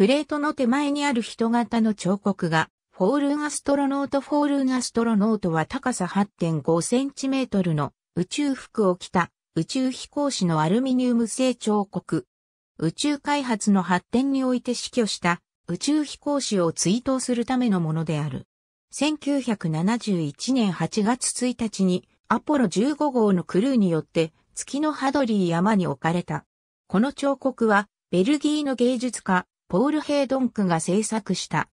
プレートの手前にある人型の彫刻が、フォールンアストロノートフォールンアストロノートは高さ8.5センチメートルの宇宙服を着た宇宙飛行士のアルミニウム製彫刻。宇宙開発の発展において死去した宇宙飛行士を追悼するためのものである。1971年8月1日にアポロ15号のクルーによって月のハドリー山に置かれた。この彫刻はベルギーの芸術家ポール・ヘイドンクが制作した。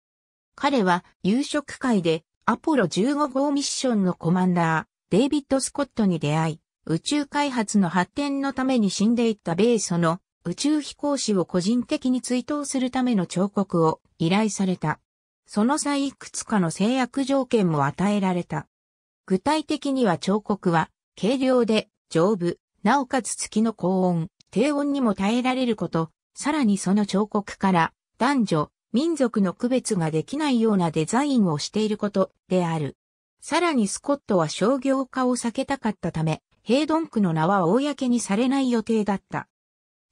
彼は夕食会でアポロ15号ミッションのコマンダー、デイビッド・スコットに出会い、宇宙開発の発展のために死んでいった米ソの宇宙飛行士を個人的に追悼するための彫刻を依頼された。その際いくつかの制約条件も与えられた。具体的には彫刻は軽量で丈夫、なおかつ月の高温、低温にも耐えられること、さらにその彫刻から男女、民族の区別ができないようなデザインをしていることである。さらにスコットは商業化を避けたかったため、ヘイドンクの名は公にされない予定だった。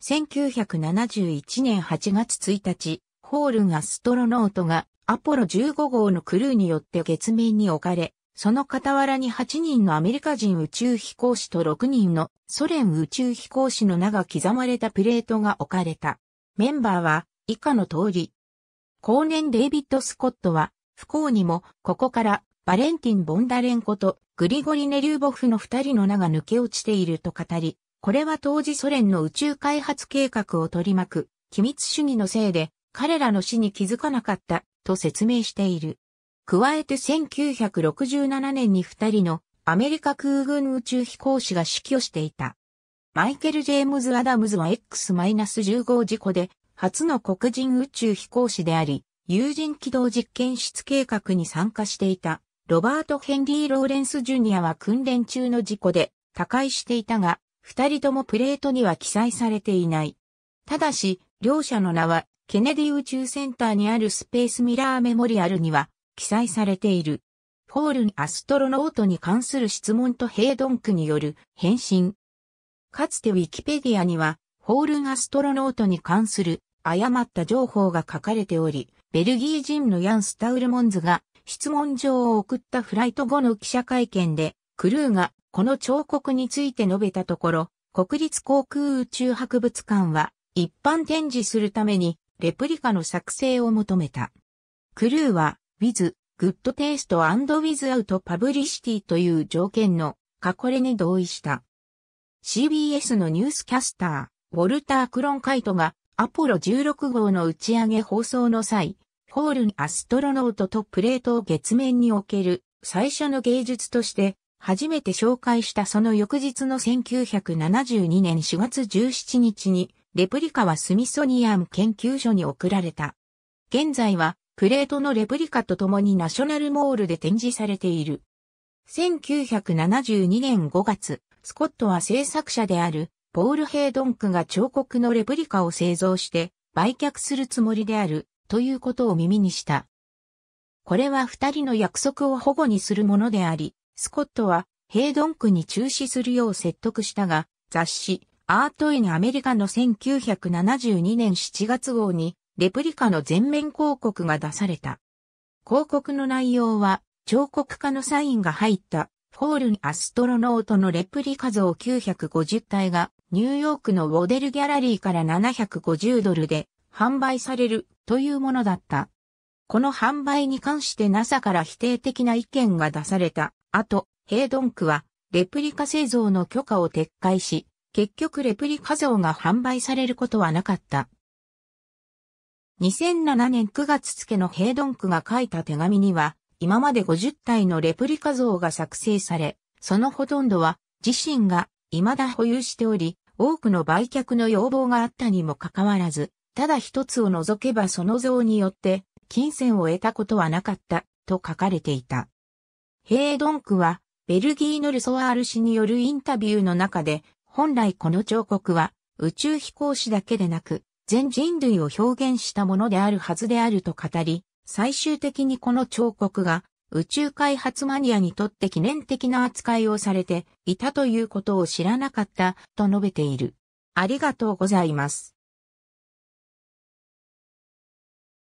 1971年8月1日、ホールがストロノートがアポロ15号のクルーによって月面に置かれ、その傍らに8人のアメリカ人宇宙飛行士と6人のソ連宇宙飛行士の名が刻まれたプレートが置かれた。メンバーは以下の通り。後年デイビッド・スコットは不幸にもここからバレンティン・ボンダレンコとグリゴリ・ネリューボフの2人の名が抜け落ちていると語り、これは当時ソ連の宇宙開発計画を取り巻く機密主義のせいで彼らの死に気づかなかったと説明している。加えて1967年に2人のアメリカ空軍宇宙飛行士が死去していた。マイケル・ジェームズ・アダムズは X-15 事故で初の黒人宇宙飛行士であり、有人機動実験室計画に参加していたロバート・ヘンリー・ローレンス・ジュニアは訓練中の事故で他界していたが、二人ともプレートには記載されていない。ただし、両者の名はケネディ宇宙センターにあるスペースミラーメモリアルには記載されている。ホールン・アストロノートに関する質問とヘイドンクによる返信。かつてウィキペディアには、ホールンアストロノートに関する誤った情報が書かれており、ベルギー人のヤン・スタウルモンズが質問状を送ったフライト後の記者会見で、クルーがこの彫刻について述べたところ、国立航空宇宙博物館は一般展示するためにレプリカの作成を求めた。クルーは with, good taste and without publicity という条件の過去レに同意した。CBS のニュースキャスター、ウォルター・クロンカイトがアポロ16号の打ち上げ放送の際、ホールにアストロノートとプレートを月面における最初の芸術として初めて紹介したその翌日の1972年4月17日にレプリカはスミソニアム研究所に送られた。現在はプレートのレプリカと共にナショナルモールで展示されている。1972年5月、スコットは制作者であるポール・ヘイドンクが彫刻のレプリカを製造して売却するつもりであるということを耳にした。これは二人の約束を保護にするものであり、スコットはヘイドンクに中止するよう説得したが、雑誌アートインアメリカの1972年7月号にレプリカの全面広告が出された。広告の内容は、彫刻家のサインが入った、フォールンアストロノートのレプリカ像950体が、ニューヨークのウォデルギャラリーから750ドルで販売されるというものだった。この販売に関して NASA から否定的な意見が出された。あと、ヘイドンクは、レプリカ製造の許可を撤回し、結局レプリカ像が販売されることはなかった。2007年9月付のヘイドンクが書いた手紙には、今まで50体のレプリカ像が作成され、そのほとんどは自身が未だ保有しており、多くの売却の要望があったにもかかわらず、ただ一つを除けばその像によって金銭を得たことはなかったと書かれていた。ヘイドンクはベルギーのルソワール氏によるインタビューの中で本来この彫刻は宇宙飛行士だけでなく全人類を表現したものであるはずであると語り、最終的にこの彫刻が宇宙開発マニアにとって記念的な扱いをされていたということを知らなかったと述べている。ありがとうございます。